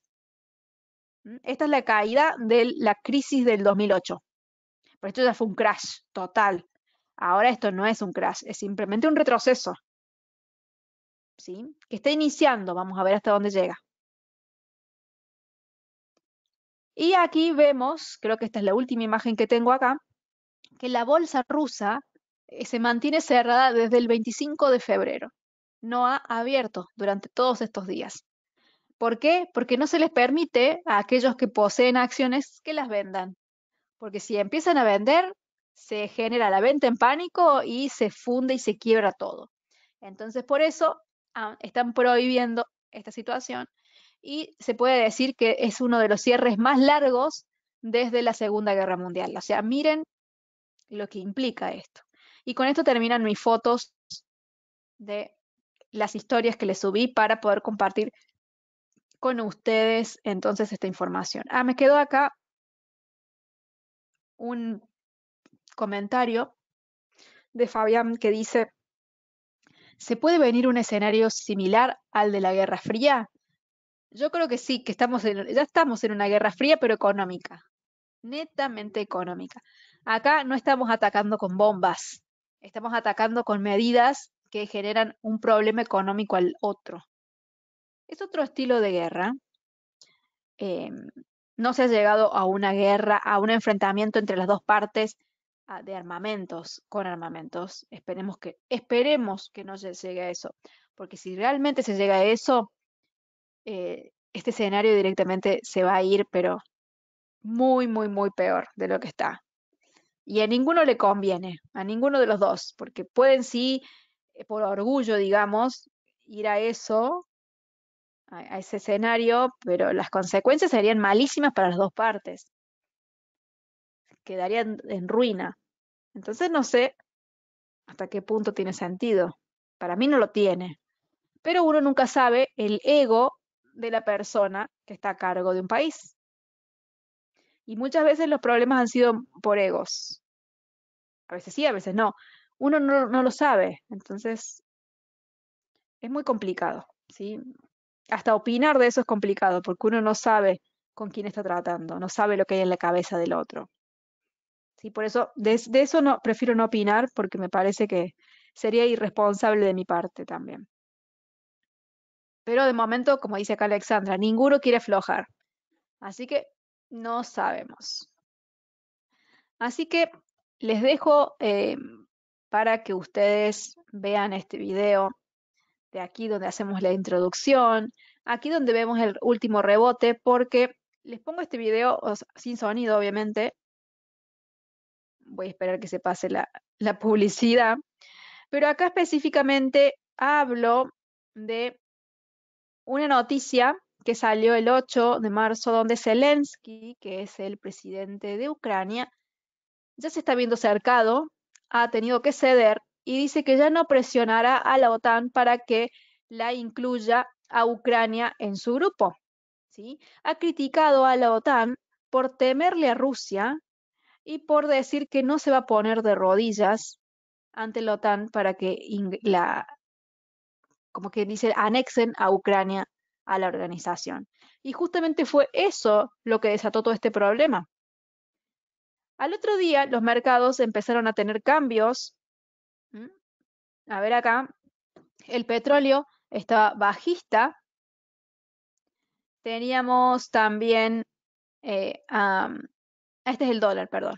Speaker 2: Mm, esta es la caída de la crisis del 2008. Pero esto ya fue un crash total. Ahora esto no es un crash, es simplemente un retroceso. ¿Sí? Que está iniciando, vamos a ver hasta dónde llega. Y aquí vemos, creo que esta es la última imagen que tengo acá, que la bolsa rusa eh, se mantiene cerrada desde el 25 de febrero. No ha abierto durante todos estos días. ¿Por qué? Porque no se les permite a aquellos que poseen acciones que las vendan. Porque si empiezan a vender, se genera la venta en pánico y se funde y se quiebra todo. Entonces, por eso ah, están prohibiendo esta situación y se puede decir que es uno de los cierres más largos desde la Segunda Guerra Mundial. O sea, miren lo que implica esto. Y con esto terminan mis fotos de las historias que les subí para poder compartir con ustedes entonces esta información. Ah, me quedó acá un comentario de Fabián que dice, ¿se puede venir un escenario similar al de la Guerra Fría? Yo creo que sí, que estamos ya estamos en una Guerra Fría, pero económica, netamente económica. Acá no estamos atacando con bombas, estamos atacando con medidas que generan un problema económico al otro. Es otro estilo de guerra. Em, no se ha llegado a una guerra, a un enfrentamiento entre las dos partes ah, de armamentos, con armamentos. Esperemos que, esperemos que no se llegue a eso, porque si realmente se llega a eso, eh, este escenario directamente se va a ir, pero muy, muy, muy peor de lo que está. Y a ninguno le conviene, a ninguno de los dos, porque pueden sí, eh, por orgullo, digamos, ir a eso a, ese escenario, pero las consecuencias serían malísimas para las dos partes. Quedarían en ruina. Entonces no sé hasta qué punto tiene sentido. Para mí no lo tiene. Pero uno nunca sabe el ego de la persona que está a cargo de un país. Y muchas veces los problemas han sido por egos. A veces sí, a veces no. Uno no, no lo sabe. Entonces, es muy complicado. ¿sí? hasta opinar de eso es complicado porque uno no sabe con quién está tratando, no sabe lo que hay en la cabeza del otro. ¿Sí? Por eso, de, eso no, prefiero no opinar porque me parece que sería irresponsable de mi parte también. Pero de momento, como dice acá Alexandra, ninguno quiere aflojar. Así que no sabemos. Así que les dejo eh, para que ustedes vean este video de aquí donde hacemos la introducción, aquí donde vemos el último rebote, porque les pongo este video sin sonido, obviamente. Voy a esperar que se pase la, la publicidad. Pero acá específicamente hablo de una noticia que salió el 8 de marzo, donde Zelensky, que es el presidente de Ucrania, ya se está viendo cercado, ha tenido que ceder y dice que ya no presionará a la OTAN para que la incluya a Ucrania en su grupo. ¿sí? Ha criticado a la OTAN por temerle a Rusia y por decir que no se va a poner de rodillas ante la OTAN para que la, como que dice, anexen a Ucrania a la organización. Y justamente fue eso lo que desató todo este problema. Al otro día, los mercados empezaron a tener cambios a ver acá, el petróleo estaba bajista. Teníamos también, eh, ah, este es el dólar, perdón.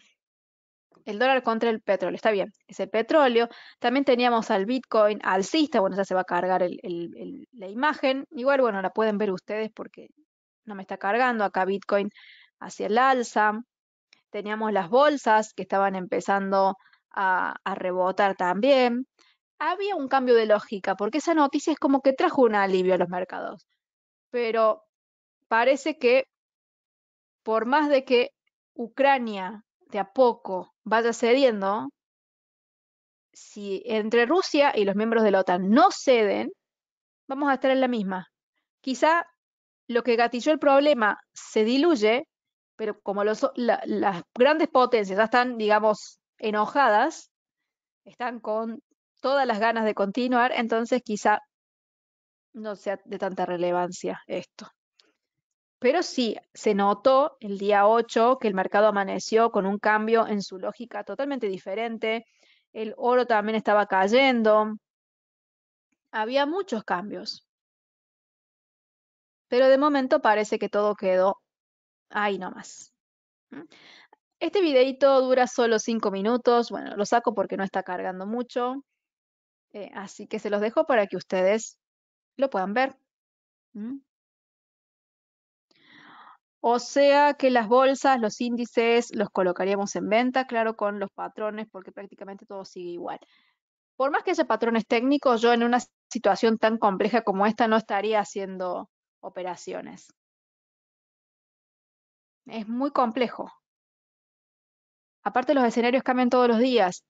Speaker 2: El dólar contra el petróleo, está bien, es el petróleo. También teníamos al Bitcoin alcista, bueno, ya se va a cargar la imagen. Igual, bueno, la pueden ver ustedes porque no me está cargando. Acá Bitcoin hacia el alza. Teníamos las bolsas que estaban empezando a, a rebotar también había un cambio de lógica, porque esa noticia es como que trajo un alivio a los mercados. Pero parece que por más de que Ucrania de a poco vaya cediendo, si entre Rusia y los miembros de la OTAN no ceden, vamos a estar en la misma. Quizá lo que gatilló el problema se diluye, pero como las grandes potencias ya están, digamos, enojadas, están con todas las ganas de continuar, entonces quizá no sea de tanta relevancia esto. Pero sí, se notó el día 8 que el mercado amaneció con un cambio en su lógica totalmente diferente. El oro también estaba cayendo. Había muchos cambios. Pero de momento parece que todo quedó ahí nomás. Este videito dura solo 5 minutos. Bueno, lo saco porque no está cargando mucho. Eh, así que se los dejo para que ustedes lo puedan ver. O sea que las bolsas, los índices, los colocaríamos en venta, claro, con los patrones, porque prácticamente todo sigue igual. Por más que haya patrones técnicos, yo en una situación tan compleja como esta no estaría haciendo operaciones.
Speaker 1: Es muy complejo. Aparte,
Speaker 2: los escenarios cambian todos los días.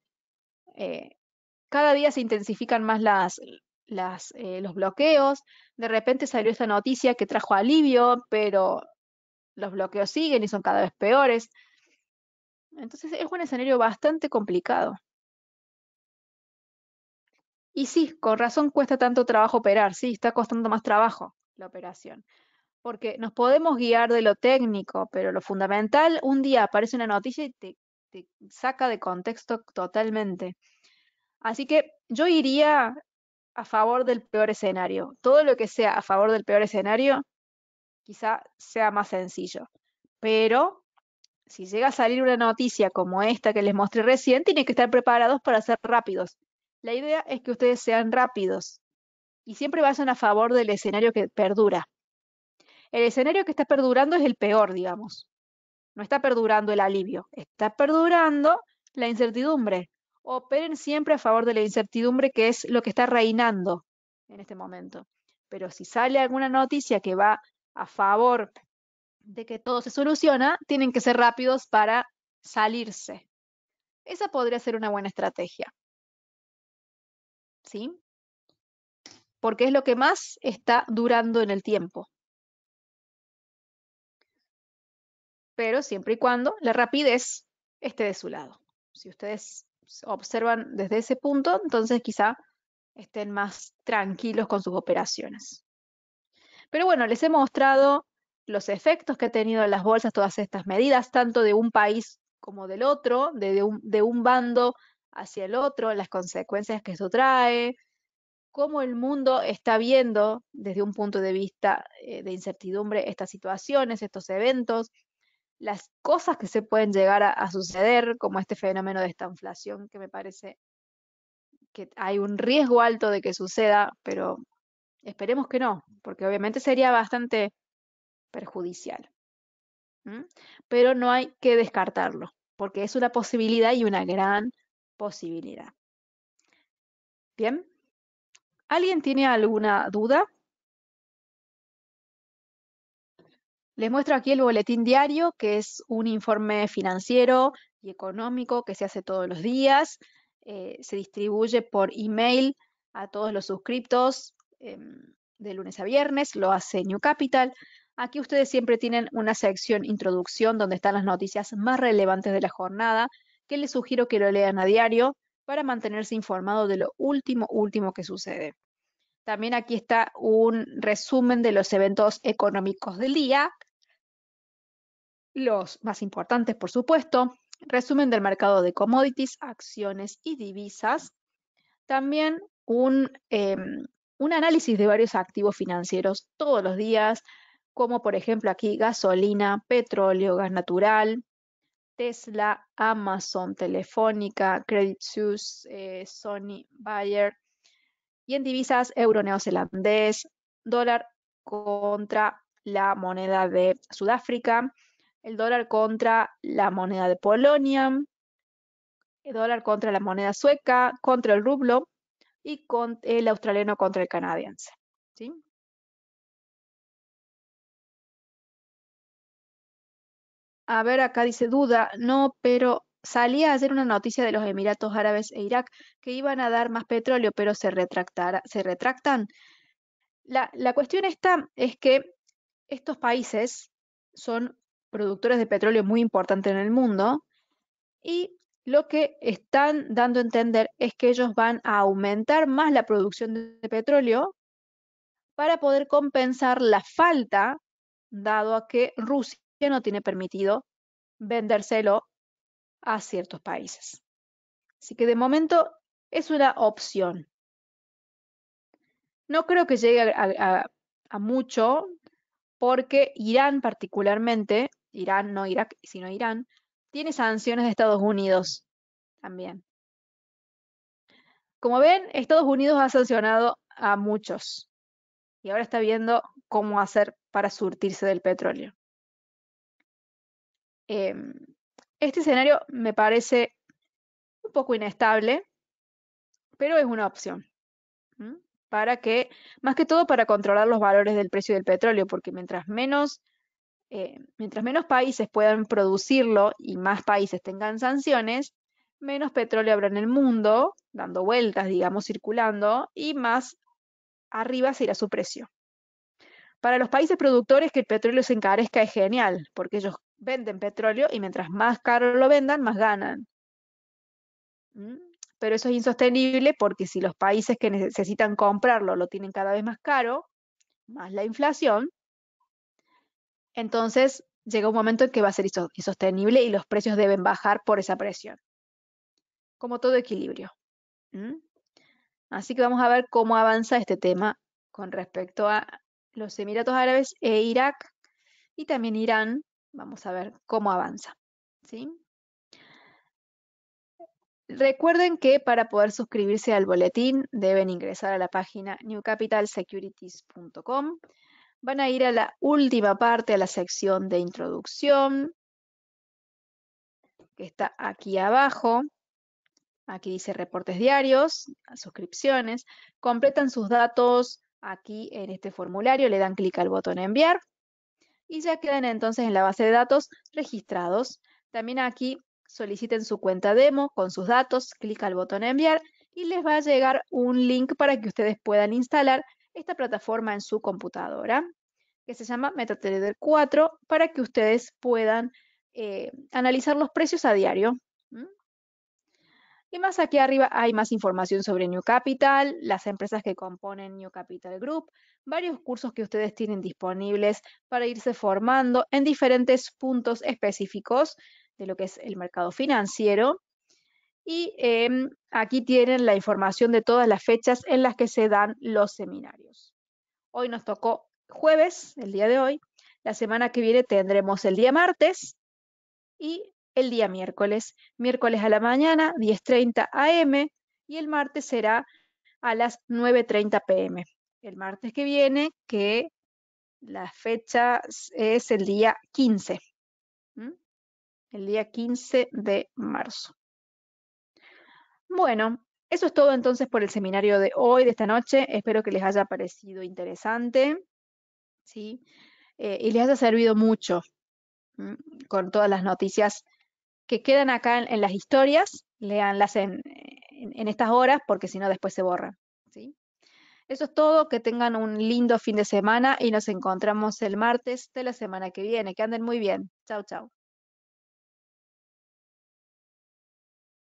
Speaker 2: Eh, cada día se intensifican más eh, los bloqueos. De repente salió esta noticia que trajo alivio, pero los bloqueos siguen y son cada vez peores. Entonces es un escenario bastante complicado. Y sí, con razón cuesta tanto trabajo operar, sí, está costando más trabajo la operación. Porque nos podemos guiar de lo técnico, pero lo fundamental, un día aparece una noticia y te saca de contexto totalmente. Así que yo iría a favor del peor escenario. Todo lo que sea a favor del peor escenario, quizá sea más sencillo. Pero si llega a salir una noticia como esta que les mostré recién, tienen que estar preparados para ser rápidos. La idea es que ustedes sean rápidos y siempre vayan a favor del escenario que perdura. El escenario que está perdurando es el peor, digamos. No está perdurando el alivio, está perdurando la incertidumbre operen siempre a favor de la incertidumbre, que es lo que está reinando en este momento. Pero si sale alguna noticia que va a favor de que todo se soluciona, tienen que ser rápidos para salirse.
Speaker 1: Esa podría ser una buena estrategia. ¿Sí? Porque es lo que más está durando en el tiempo.
Speaker 2: Pero siempre y cuando la rapidez esté de su lado. Si ustedes observan desde ese punto, entonces quizá estén más tranquilos con sus operaciones. Pero bueno, les he mostrado los efectos que ha tenido en las bolsas todas estas medidas, tanto de un país como del otro, de, un, de un bando hacia el otro, las consecuencias que eso trae, cómo el mundo está viendo desde un punto de vista eh, de incertidumbre estas situaciones, estos eventos, las cosas que se pueden llegar a, suceder, como este fenómeno de esta inflación que me parece que hay un riesgo alto de que suceda, pero esperemos que no, porque obviamente sería bastante perjudicial. Pero no hay que descartarlo, porque es una posibilidad y una gran posibilidad. Bien, ¿alguien tiene alguna duda? Les muestro aquí el boletín diario, que es un informe financiero y económico que se hace todos los días. Eh, se distribuye por email a todos los suscriptos em, de lunes a viernes, lo hace New Capital. Aquí ustedes siempre tienen una sección introducción donde están las noticias más relevantes de la jornada, que les sugiero que lo lean a diario para mantenerse informado de lo último, último que sucede. También aquí está un resumen de los eventos económicos del día, los más importantes, por supuesto, resumen del mercado de commodities, acciones y divisas. También em, un, análisis de varios activos financieros todos los días, como por ejemplo aquí gasolina, petróleo, gas natural, Tesla, Amazon, Telefónica, Credit Suisse, eh, Sony, Bayer. Y en divisas, euro neozelandés, dólar contra la moneda de Sudáfrica, el dólar contra la moneda de Polonia, el dólar contra la moneda sueca, contra el rublo y el
Speaker 1: australiano contra el canadiense.
Speaker 2: A ver, acá dice duda, no, pero salía ayer una noticia de los Emiratos Árabes e Irak que iban a dar más petróleo, pero se, se retractan. La, la cuestión está es que estos países son productores de petróleo muy importante en el mundo, y lo que están dando a entender es que ellos van a aumentar más la producción de petróleo para poder compensar la falta, dado a que Rusia no tiene permitido vendérselo a ciertos países. Así que de momento es una opción. No creo que llegue a mucho porque Irán particularmente Irán, no Irak, sino Irán, tiene sanciones de Estados Unidos también. Como ven, Estados Unidos ha sancionado a muchos y ahora está viendo cómo hacer para surtirse del petróleo. Em, este escenario me parece un poco inestable, pero es una opción. Para que, más que todo, para controlar los valores del precio del petróleo, porque mientras menos eh, mientras menos países puedan producirlo y más países tengan sanciones, menos petróleo habrá en el mundo, dando vueltas, digamos, circulando, y más arriba se irá su precio. Para los países productores que el petróleo se encarezca es genial, porque ellos venden petróleo y mientras más caro lo vendan, más ganan. Mm, pero eso es insostenible porque si los países que necesitan comprarlo lo tienen cada vez más caro, más la inflación, entonces llega un momento en que va a ser insostenible y los precios deben bajar por esa presión. Como todo equilibrio. Así que vamos a ver cómo avanza este tema con respecto a los Emiratos Árabes e Irak y también Irán. Vamos a ver cómo avanza. Recuerden que para poder suscribirse al boletín deben ingresar a la página newcapitalsecurities.com Van a ir a la última parte, a la sección de introducción, que está aquí abajo. Aquí dice reportes diarios, suscripciones. Completan sus datos aquí en este formulario, le dan clic al botón enviar y ya quedan entonces en la base de datos registrados. También aquí soliciten su cuenta demo con sus datos, clic al botón enviar y les va a llegar un link para que ustedes puedan instalar esta plataforma en su computadora, que se llama MetaTrader 4, para que ustedes puedan eh, analizar los precios a diario. Y más aquí arriba hay más información sobre New Capital, las empresas que componen New Capital Group, varios cursos que ustedes tienen disponibles para irse formando en diferentes puntos específicos de lo que es el mercado financiero. Y em, aquí tienen la información de todas las fechas en las que se dan los seminarios. Hoy nos tocó jueves, el día de hoy. La semana que viene tendremos el día martes y el día miércoles. Miércoles a la mañana, 10.30 am y el martes será a las 9.30 pm. El martes que viene, que la fecha es el día 15, el día 15 de marzo. Bueno, eso es todo entonces por el seminario de hoy, de esta noche. Espero que les haya parecido interesante ¿sí? Eh, y les haya servido mucho con todas las noticias que quedan acá en, las historias. Leanlas en, estas horas porque si no después se borran. ¿sí? Eso es todo, que tengan un lindo fin de semana y nos encontramos el martes de la semana que viene. Que anden muy bien. Chao, chao.